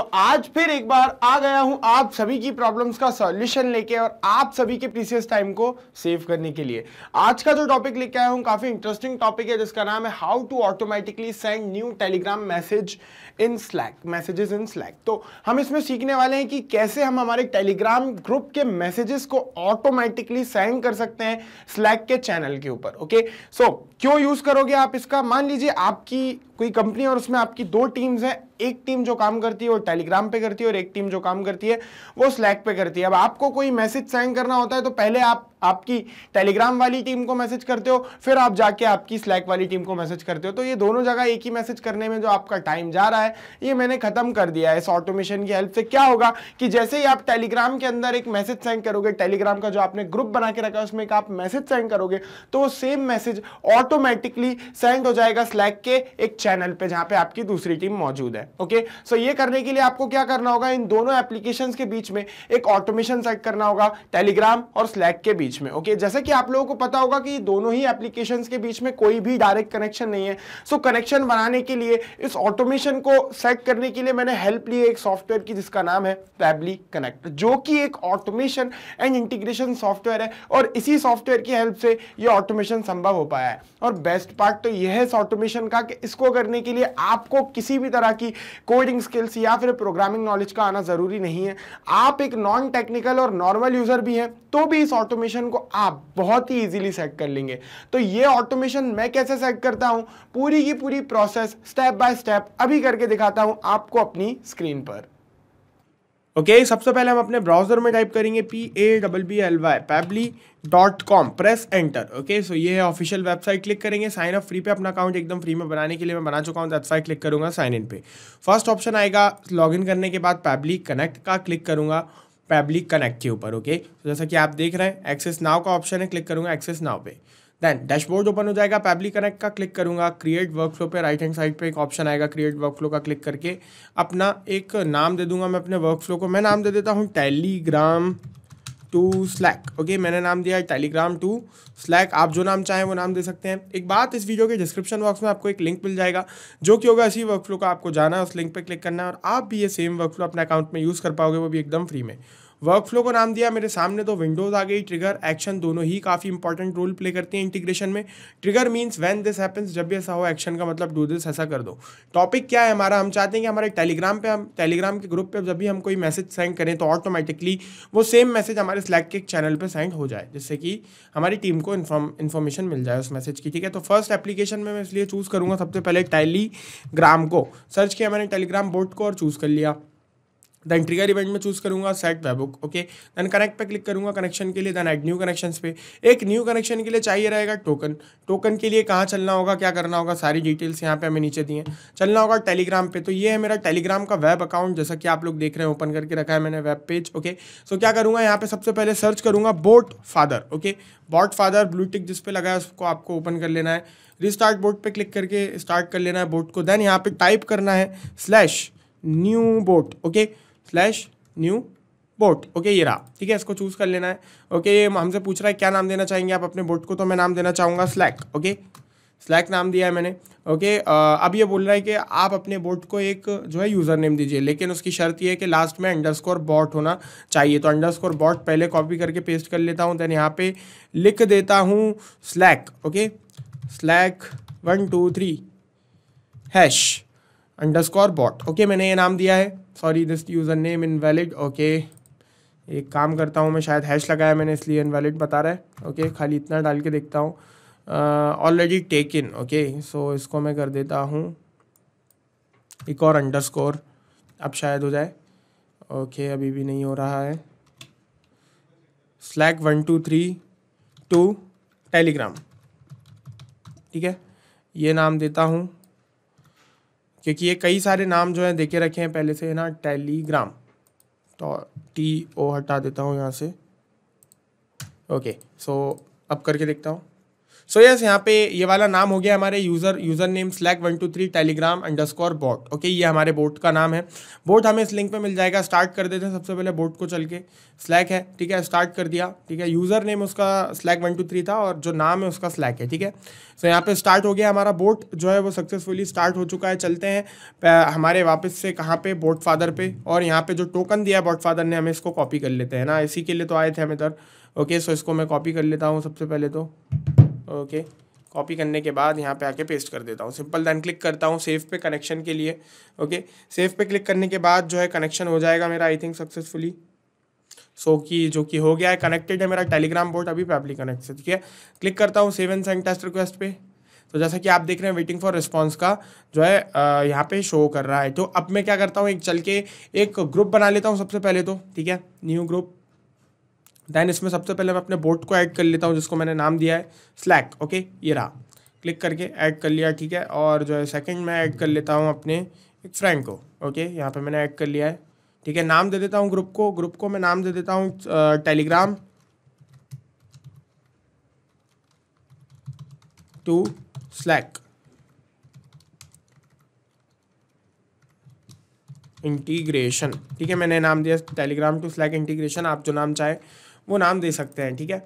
तो आज फिर एक बार आ गया हूं आप सभी की प्रॉब्लम्स का सॉल्यूशन लेके और आप सभी के प्रीसियस टाइम को सेव करने के लिए आज का जो टॉपिक लेके आया हूं काफी इंटरेस्टिंग टॉपिक है जिसका नाम है how to automatically send new Telegram message in Slack messages in Slack तो हम इसमें सीखने वाले हैं कि कैसे हम हमारे टेलीग्राम ग्रुप के मैसेजेस को ऑटोमेटिकली सेंड कर सकते हैं स्लैक के चैनल के ऊपर ओके सो क्यों यूज करोगे आप इसका मान लीजिए आपकी कोई कंपनी और उसमें आपकी दो टीम्स हैं एक टीम जो काम करती है वो टेलीग्राम पे करती है और एक टीम जो काम करती है वो स्लैक पे करती है अब आपको कोई मैसेज सेंड करना होता है तो पहले आप आपकी टेलीग्राम वाली टीम को मैसेज करते हो फिर आप जाके आपकी स्लैक वाली टीम को मैसेज करते हो तो ये दोनों जगह एक ही मैसेज करने में जो आपका टाइम जा रहा है ये मैंने खत्म कर दिया है इस ऑटोमेशन की हेल्प से क्या होगा कि जैसे ही आप टेलीग्राम के अंदर एक मैसेज सेंड करोगे टेलीग्राम का जो आपने ग्रुप बना के रखा है उसमें एक आप मैसेज सेंड करोगे तो वो सेम मैसेज ऑटोमेटिकली सेंड हो जाएगा स्लैक के एक चैनल पर जहां पे आपकी दूसरी टीम मौजूद है ओके सो ये करने के लिए आपको क्या करना होगा इन दोनों एप्लीकेशन के बीच में एक ऑटोमेशन सेट करना होगा टेलीग्राम और स्लैक के बीच बीच में ओके जैसे कि आप लोगों को पता होगा कि दोनों ही एप्लीकेशन के बीच में कोई भी डायरेक्ट कनेक्शन नहीं है सो so, कनेक्शन बनाने के लिए इस ऑटोमेशन को सेट करने के लिए मैंने हेल्प ली एक सॉफ्टवेयर की जिसका नाम है टैबली कनेक्ट जो कि एक ऑटोमेशन एंड इंटीग्रेशन सॉफ्टवेयर है और इसी सॉफ्टवेयर की हेल्प से ये ऑटोमेशन संभव हो पाया है और बेस्ट पार्ट तो यह है इस ऑटोमेशन का कि इसको करने के लिए आपको किसी भी तरह की कोडिंग स्किल्स या फिर प्रोग्रामिंग नॉलेज का आना ज़रूरी नहीं है आप एक नॉन टेक्निकल और नॉर्मल यूज़र भी हैं तो भी इस ऑटोमेशन ऑटोमेशन को आप बहुत ही इजीली सेट कर लेंगे तो ये ऑटोमेशन मैं कैसे सेट करता हूँ पूरी की पूरी प्रोसेस स्टेप बाय स्टेप अभी करके दिखाता हूँ आपको अपनी स्क्रीन पर ओके okay, सबसे पहले हम अपने ब्राउजर में टाइप करेंगे P A double B L Y Pabbly dot com press enter okay so ये है ऑफिशियल वेबसाइट क्लिक करेंगे साइन अप फ्री पे अपना अकाउंट एकदम फ्री में बनाने के लिए मैं बना चुका हूँ वेबसाइट क्लिक करूंगा साइन इन पे फर्स्ट ऑप्शन आएगा लॉगिन करने के बाद पैबली कनेक्ट का क्लिक करूंगा पब्लिक कनेक्ट के ऊपर ओके तो जैसा कि आप देख रहे हैं एक्सेस नाव का ऑप्शन है क्लिक करूंगा एक्सेस नाव पे देन डैशबोर्ड ओपन हो जाएगा पैब्लिक कनेक्ट का क्लिक करूंगा क्रिएट वर्कफ्लो पे राइट हैंड साइड पे एक ऑप्शन आएगा क्रिएट वर्कफ्लो का क्लिक करके अपना एक नाम दे दूंगा मैं अपने वर्कफ्लो को मैं नाम दे देता हूँ टेलीग्राम टू स्लैक ओके मैंने नाम दिया है टेलीग्राम टू स्लैक आप जो नाम चाहें वो नाम दे सकते हैं एक बात इस वीडियो के डिस्क्रिप्शन बॉक्स में आपको एक लिंक मिल जाएगा जो कि होगा इसी वर्कफ्लो का आपको जाना है उस लिंक पर क्लिक करना है और आप भी ये सेम वर्कफ्लो अपने अकाउंट में यूज़ कर पाओगे वो भी एकदम फ्री में वर्क फ्लो को नाम दिया मेरे सामने तो विंडोज़ आ गई ट्रिगर एक्शन दोनों ही काफ़ी इंपॉर्टेंट रोल प्ले करते हैं इंटीग्रेशन में trigger means when this happens जब भी ऐसा हो एक्शन का मतलब डू दिस ऐसा कर दो टॉपिक क्या है हमारा हम चाहते हैं कि हमारे टेलीग्राम पे हम टेलीग्राम के ग्रुप पे जब भी हम कोई मैसेज सेंड करें तो ऑटोमेटिकली वो सेम मैसेज हमारे स्लैक के चैनल पर सेंड हो जाए जिससे कि हमारी टीम को इन्फॉर्मेशन मिल जाए उस मैसेज की ठीक है तो फर्स्ट एप्लीकेशन में मैं इसलिए चूज़ करूँगा सबसे पहले टेलीग्राम को सर्च किया मैंने टेलीग्राम बोर्ड को और चूज़ कर लिया देन ट्रिगर इवेंट में चूज करूंगा set webhook okay then connect पे क्लिक करूंगा कनेक्शन के लिए देन एड न्यू कनेक्शंस पे एक न्यू कनेक्शन के लिए चाहिए रहेगा टोकन टोकन के लिए कहाँ चलना होगा क्या करना होगा सारी डिटेल्स यहाँ पे हमें नीचे दिए चलना होगा टेलीग्राम पे तो ये है मेरा टेलीग्राम का वेब अकाउंट जैसा कि आप लोग देख रहे हैं ओपन करके रखा है मैंने वेब पेज ओके सो क्या करूँगा यहाँ पे सबसे पहले सर्च करूँगा BotFather okay BotFather blue tick जिस लगा है उसको आपको ओपन कर लेना है रिस्टार्ट बोट पे क्लिक करके स्टार्ट कर लेना है बोट को देन यहाँ पे टाइप करना है slash new bot okay slash new bot okay ये रहा ठीक है इसको चूज़ कर लेना है ओके ये हमसे पूछ रहा है क्या नाम देना चाहेंगे आप अपने बोट को तो मैं नाम देना चाहूँगा स्लैक ओके स्लैक नाम दिया है मैंने ओके अब ये बोल रहा है कि आप अपने बोट को एक जो है यूज़र नेम दीजिए लेकिन उसकी शर्त ये है कि लास्ट में अंडरस्कोर बॉट होना चाहिए तो अंडरस्कोर बॉट पहले कॉपी करके पेस्ट कर लेता हूँ देन यहाँ पे लिख देता हूँ Slack okay Slack one two three hash underscore bot okay मैंने ये नाम दिया है sorry this user name invalid okay एक काम करता हूँ मैं शायद हैश लगाया मैंने इसलिए इनवैलिड बता रहा है ओके okay, खाली इतना डाल के देखता हूँ already taken okay so इसको मैं कर देता हूँ एक और अंडर स्कोर अब शायद हो जाए ओके okay, अभी भी नहीं हो रहा है Slack one two three to Telegram ठीक है ये नाम देता हूँ क्योंकि ये कई सारे नाम जो है देखे रखे हैं पहले से है ना टेलीग्राम तो टी ओ हटा देता हूँ यहाँ से ओके सो अब करके देखता हूँ सो यस यहाँ पे ये वाला नाम हो गया हमारे user user name Slack one two three Telegram underscore bot okay ये हमारे बोट का नाम है बोट हमें इस लिंक पे मिल जाएगा स्टार्ट कर देते हैं सबसे पहले बोट को चल के स्लैक है ठीक है स्टार्ट कर दिया ठीक है यूज़र नेम उसका स्लैक वन टू थ्री था और जो नाम है उसका स्लैक है ठीक है सो यहाँ पर स्टार्ट हो गया हमारा बोट जो है वो सक्सेसफुली स्टार्ट हो चुका है चलते हैं हमारे वापस से कहाँ पे बोट फादर पे और यहाँ पे जो टोकन दिया बोट फादर ने हमें इसको कॉपी कर लेते हैं ना इसी के लिए तो आए थे हम इधर ओके सो इसको मैं कॉपी कर लेता हूँ सबसे पहले तो ओके कॉपी करने के बाद यहाँ पे आके पेस्ट कर देता हूँ सिंपल देन क्लिक करता हूँ सेव पे कनेक्शन के लिए ओके सेव पे क्लिक करने के बाद जो है कनेक्शन हो जाएगा मेरा आई थिंक सक्सेसफुली सो कि जो कि हो गया है कनेक्टेड है मेरा टेलीग्राम बोर्ड अभी पैपली कनेक्ट से ठीक है क्लिक करता हूँ save and sent send test request पे तो जैसा कि आप देख रहे हैं वेटिंग फॉर रिस्पॉन्स का जो है यहाँ पे शो कर रहा है तो अब मैं क्या करता हूँ एक चल के एक ग्रुप बना लेता हूँ सबसे पहले तो ठीक है न्यू ग्रुप देन इसमें सबसे पहले मैं अपने बोर्ड को ऐड कर लेता हूँ जिसको मैंने नाम दिया है स्लैक ओके ये रहा क्लिक करके ऐड कर लिया ठीक है और जो है सेकंड मैं ऐड कर लेता हूँ अपने एक फ्रेंड को ओके यहाँ पे मैंने ऐड कर लिया है ठीक है नाम दे देता हूँ ग्रुप को ग्रुप को मैं नाम दे देता हूँ टेलीग्राम टू स्लैक इंटीग्रेशन ठीक है मैंने नाम दिया टेलीग्राम टू स्लैक इंटीग्रेशन आप जो नाम चाहे वो नाम दे सकते हैं ठीक है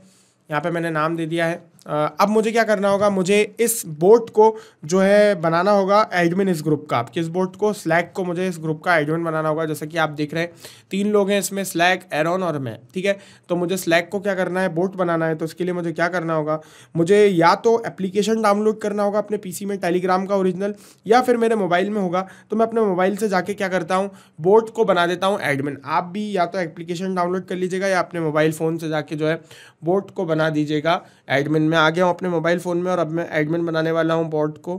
यहाँ पे मैंने नाम दे दिया है अब मुझे क्या करना होगा मुझे इस बोट को जो है बनाना होगा एडमिन इस ग्रुप का किस बोट को स्लैक को मुझे इस ग्रुप का एडमिन बनाना होगा जैसे कि आप देख रहे हैं तीन लोग हैं इसमें स्लैक एरॉन और मैं ठीक है तो मुझे स्लैक को क्या करना है बोट बनाना है तो इसके लिए मुझे क्या करना होगा मुझे या तो एप्लीकेशन डाउनलोड करना होगा अपने पी में टेलीग्राम का ओरिजिनल या फिर मेरे मोबाइल में होगा तो मैं अपने मोबाइल से जाके क्या करता हूँ बोट को बना देता हूँ एडमिन आप भी या तो एप्लीकेशन डाउनलोड कर लीजिएगा या अपने मोबाइल फ़ोन से जाके जो है बोट को बना दीजिएगा एडमिन में मैं आ गया हूँ अपने मोबाइल फ़ोन में और अब मैं एडमिन बनाने वाला हूँ बोर्ड को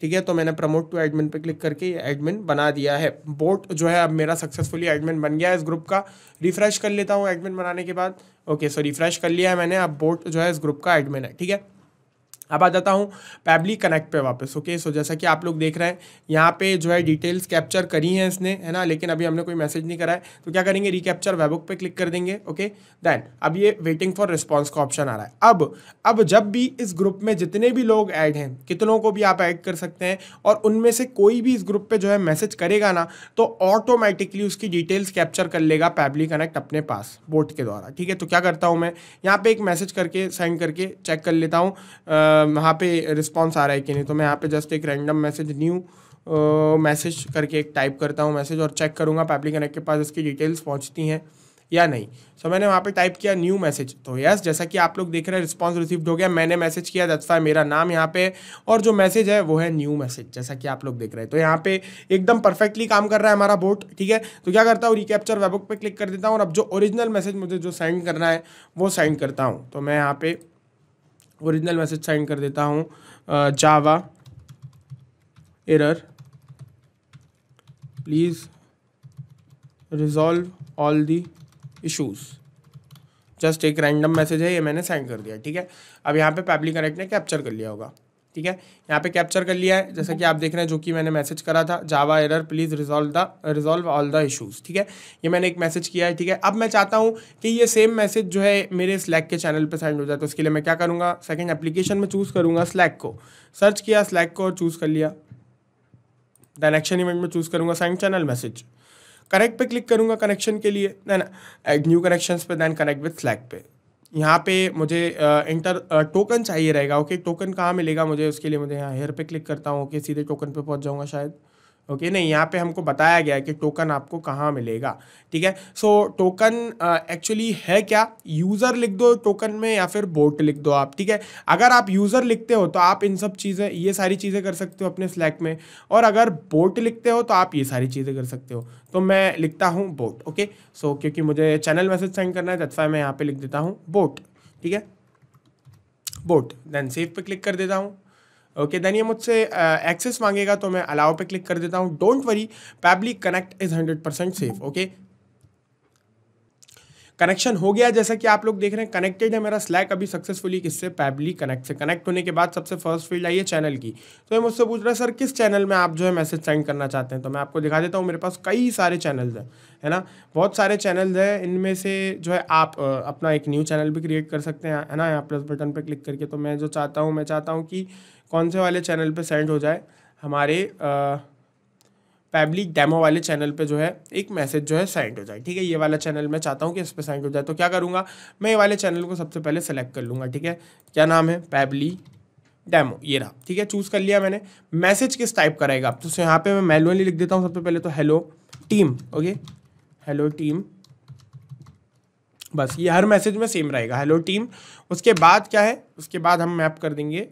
ठीक है तो मैंने प्रमोट टू एडमिन पे क्लिक करके ये एडमिन बना दिया है बोर्ड जो है अब मेरा सक्सेसफुली एडमिन बन गया है इस ग्रुप का रिफ़्रेश कर लेता हूँ एडमिन बनाने के बाद ओके सो रिफ़्रेश कर लिया है मैंने अब बोर्ड जो है इस ग्रुप का एडमिन है ठीक है अब आ जाता हूँ पैबली कनेक्ट पे वापस ओके सो जैसा कि आप लोग देख रहे हैं यहाँ पे जो है डिटेल्स कैप्चर करी हैं इसने है ना लेकिन अभी हमने कोई मैसेज नहीं करा है तो क्या करेंगे रिकैप्चर वेबुक पे क्लिक कर देंगे ओके देन अब ये वेटिंग फॉर रिस्पॉन्स का ऑप्शन आ रहा है अब अब जब भी इस ग्रुप में जितने भी लोग ऐड हैं कितनों को भी आप ऐड कर सकते हैं और उनमें से कोई भी इस ग्रुप पर जो है मैसेज करेगा ना तो ऑटोमेटिकली उसकी डिटेल्स कैप्चर कर लेगा पैबली कनेक्ट अपने पास बोट के द्वारा ठीक है तो क्या करता हूँ मैं यहाँ पर एक मैसेज करके सेंड करके चेक कर लेता हूँ वहाँ पे रिस्पॉन्स आ रहा है कि नहीं तो मैं यहाँ पे जस्ट एक रैंडम मैसेज न्यू मैसेज करके एक टाइप करता हूँ मैसेज और चेक करूँगा पैपली कनेक्ट के पास इसकी डिटेल्स पहुँचती हैं या नहीं सो so, मैंने वहाँ पे टाइप किया न्यू मैसेज तो यस जैसा कि आप लोग देख रहे हैं रिस्पॉन्स रिसीव्ड हो गया मैंने मैसेज किया दैट्स फाइव मेरा नाम यहाँ पे और जो मैसेज है वो है न्यू मैसेज जैसा कि आप लोग देख रहे हैं तो यहाँ पे एकदम परफेक्टली काम कर रहा है हमारा बोट ठीक है तो क्या करता हूँ रिकैप्चर वेबुक पर क्लिक कर देता हूँ और अब जो ओरिजिनल मैसेज मुझे जो सेंड करना है वो सेंड करता हूँ तो मैं यहाँ पे ओरिजिनल मैसेज साइन कर देता हूँ Java error please resolve all the issues just एक रैंडम मैसेज है ये मैंने सेंड कर दिया ठीक है अब यहाँ पे पब्लिक कनेक्ट ने कैप्चर कर लिया होगा ठीक है यहाँ पे कैप्चर कर लिया है जैसा कि आप देख रहे हैं जो कि मैंने मैसेज करा था Java error please resolve the resolve all the issues ठीक है ये मैंने एक मैसेज किया है ठीक है अब मैं चाहता हूँ कि ये सेम मैसेज जो है मेरे स्लैक के चैनल पर सेंड हो जाए तो उसके लिए मैं क्या करूँगा सेकेंड एप्लीकेशन में चूज़ करूँगा स्लैक को सर्च किया स्लैक को और चूज़ कर लिया देन एक्शन इवेंट में चूज़ करूँगा सेंड चैनल मैसेज कनेक्ट पे क्लिक करूंगा कनेक्शन के लिए देन न्यू कनेक्शंस पे देन कनेक्ट विद स्लैक पे यहाँ पे मुझे इंटर टोकन चाहिए रहेगा ओके टोकन कहाँ मिलेगा मुझे उसके लिए मुझे यहाँ हेयर पे क्लिक करता हूँ ओके सीधे टोकन पे पहुँच जाऊँगा शायद ओके नहीं यहाँ पे हमको बताया गया है कि टोकन आपको कहाँ मिलेगा ठीक है सो टोकन एक्चुअली है क्या यूज़र लिख दो टोकन में या फिर बोट लिख दो आप ठीक है अगर आप यूज़र लिखते हो तो आप इन सब चीज़ें ये सारी चीज़ें कर सकते हो अपने स्लैक में और अगर बोट लिखते हो तो आप ये सारी चीज़ें कर सकते हो तो मैं लिखता हूँ बोट ओके सो क्योंकि मुझे चैनल मैसेज सेंड करना है तत्वा मैं यहाँ पर लिख देता हूँ बोट ठीक है बोट देन सेफ पर क्लिक कर देता हूँ ओके देन ये मुझसे एक्सेस मांगेगा तो मैं अलाउ पे क्लिक कर देता हूँ don't worry Pabbly Connect is hundred percent safe okay connection हो गया जैसा कि आप लोग देख रहे हैं कनेक्टेड है मेरा स्लैक अभी सक्सेसफुली किससे पैबली कनेक्ट से कनेक्ट होने के बाद सबसे फर्स्ट फील्ड आई है चैनल की तो ये मुझसे पूछ रहा है सर किस चैनल में आप जो है मैसेज सेंड करना चाहते हैं तो मैं आपको दिखा देता हूँ मेरे पास कई सारे चैनल्स हैं है ना बहुत सारे चैनल्स हैं इनमें से जो है आप अपना एक न्यू चैनल भी क्रिएट कर सकते हैं है ना यहाँ प्लस बटन पर क्लिक करके तो मैं जो चाहता हूँ मैं चाहता हूँ कि कौन से वाले चैनल पर सेंड हो जाए हमारे फैब्लिक डेमो वाले चैनल पे जो है एक मैसेज जो है सेंड हो जाए ठीक है ये वाला चैनल मैं चाहता हूँ कि इस पर सेंड हो जाए तो क्या करूँगा मैं ये वाले चैनल को सबसे पहले सेलेक्ट कर लूँगा ठीक है क्या नाम है फैबली डेमो ये रहा ठीक है चूज़ कर लिया मैंने मैसेज किस टाइप का रहेगा तो यहाँ पे मैं मैनुअली लिख देता हूँ सबसे पहले तो hello team okay hello team बस ये हर मैसेज में सेम रहेगा हेलो टीम उसके बाद क्या है उसके बाद हम मैप कर देंगे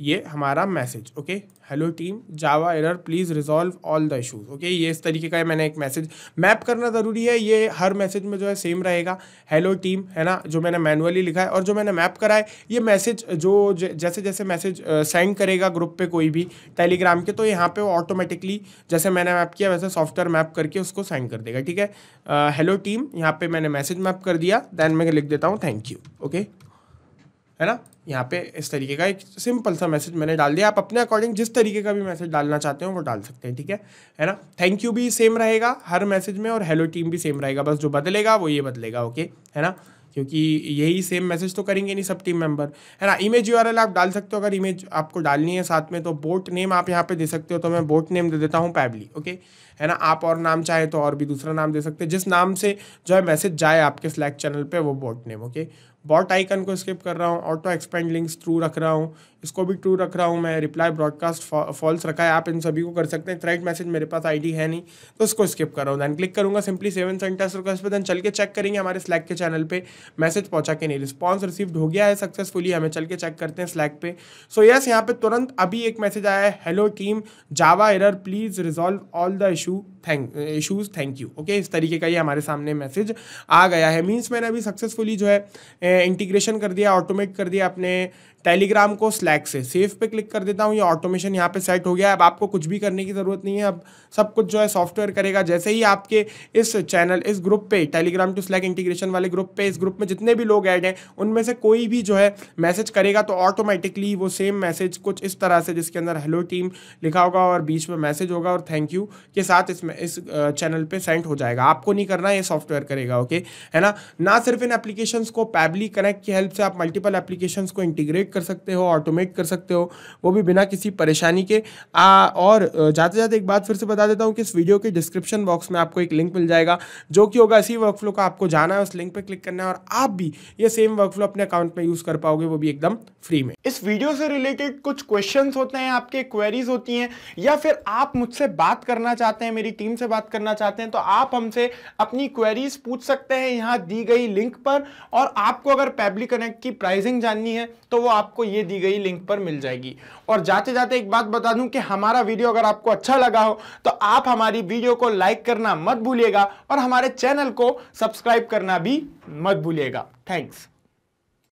ये हमारा message okay hello team Java error please resolve all the issues okay ये इस तरीके का है मैंने एक मैसेज मैप करना ज़रूरी है ये हर मैसेज में जो है सेम रहेगा हेलो टीम है ना जो मैंने मैनुअली लिखा है और जो मैंने मैप करा है ये मैसेज जो जैसे जैसे मैसेज सेंड करेगा ग्रुप पे कोई भी टेलीग्राम के तो यहाँ पे वो ऑटोमेटिकली जैसे मैंने मैप किया वैसे सॉफ्टवेयर मैप करके उसको सेंड कर देगा ठीक है हेलो टीम यहाँ पर मैंने मैसेज मैप कर दिया दैन मैं लिख देता हूँ थैंक यू ओके है ना यहाँ पे इस तरीके का एक सिंपल सा मैसेज मैंने डाल दिया आप अपने अकॉर्डिंग जिस तरीके का भी मैसेज डालना चाहते हो वो डाल सकते हैं ठीक है है ना थैंक यू भी सेम रहेगा हर मैसेज में और हेलो टीम भी सेम रहेगा बस जो बदलेगा वो ये बदलेगा ओके है ना क्योंकि यही सेम मैसेज तो करेंगे नहीं सब टीम मेंबर है ना इमेज यू आप डाल सकते हो अगर इमेज आपको डालनी है साथ में तो बोट नेम आप यहाँ पे दे सकते हो तो मैं बोट नेम दे देता हूँ पैबली ओके है ना आप और नाम चाहे तो और भी दूसरा नाम दे सकते हैं जिस नाम से जो है मैसेज जाए आपके स्लैक चैनल पर वो bot name okay bot icon को स्किप कर रहा हूँ ऑटो एक्सपेंड लिंक्स ट्रू रख रहा हूँ इसको भी ट्रू रख रहा हूँ मैं रिप्लाई ब्रॉडकास्ट फॉल्स रखा है आप इन सभी को कर सकते हैं थ्रेड मैसेज मेरे पास आईडी है नहीं तो इसको स्किप कर रहा हूँ दैन क्लिक करूँगा सिंपली सेवन सेंटेस रिक्वेस्ट पर दैन चल के चेक करेंगे हमारे स्लैक के चैनल पर मैसेज पहुँचा के नहीं रिस्पॉन्स रिसीव्ड हो गया है सक्सेसफुली हमें चल के चेक करते हैं स्लैक पे सो so, यस yes, यहाँ पर तुरंत अभी एक मैसेज आया है hello team Java error please resolve all the issue thank issues thank you okay इस तरीके का ये हमारे सामने मैसेज आ गया है मीन्स मैंने अभी सक्सेसफुली जो है इंटीग्रेशन कर दिया ऑटोमेट कर दिया अपने टेलीग्राम को स्लैक से सेफ पे क्लिक कर देता हूँ ये ऑटोमेशन यहाँ पे सेट हो गया है अब आपको कुछ भी करने की ज़रूरत नहीं है अब सब कुछ जो है सॉफ्टवेयर करेगा जैसे ही आपके इस चैनल इस ग्रुप पे टेलीग्राम टू स्लैक इंटीग्रेशन वाले ग्रुप पे इस ग्रुप में जितने भी लोग ऐड हैं उनमें से कोई भी जो है मैसेज करेगा तो ऑटोमेटिकली वो सेम मैसेज कुछ इस तरह से जिसके अंदर हेलो टीम लिखा होगा और बीच में मैसेज होगा और थैंक यू के साथ इसमें इस चैनल पर सेंड हो जाएगा आपको नहीं करना ये सॉफ्टवेयर करेगा ओके है ना ना सिर्फ इन एप्लीकेशन को पैबली कनेक्ट की हेल्प से आप मल्टीपल एप्लीकेशन को इंटीग्रेट कर सकते हो ऑटोमेट कर सकते हो वो भी बिना किसी परेशानी के आ, और जाते जाते एक बात फिर से बता देता हूँ कि इस वीडियो के डिस्क्रिप्शन बॉक्स में आपको एक लिंक मिल जाएगा जो कि होगा इसी वर्क का आपको जाना है उस लिंक पर क्लिक करना है और आप भी ये सेम वर्क अपने अकाउंट में यूज़ कर पाओगे वो भी एकदम फ्री में इस वीडियो से रिलेटेड कुछ क्वेश्चन होते हैं आपके क्वेरीज होती हैं या फिर आप मुझसे बात करना चाहते हैं मेरी टीम से बात करना चाहते हैं तो आप हमसे अपनी क्वेरीज पूछ सकते हैं यहाँ दी गई लिंक पर और आपको अगर पैबली कनेक्ट की प्राइसिंग जाननी है तो वो आप आपको ये दी गई लिंक पर मिल जाएगी और जाते जाते एक बात बता दूं कि हमारा वीडियो अगर आपको अच्छा लगा हो तो आप हमारी वीडियो को लाइक करना मत भूलिएगा और हमारे चैनल को सब्सक्राइब करना भी मत भूलिएगा थैंक्स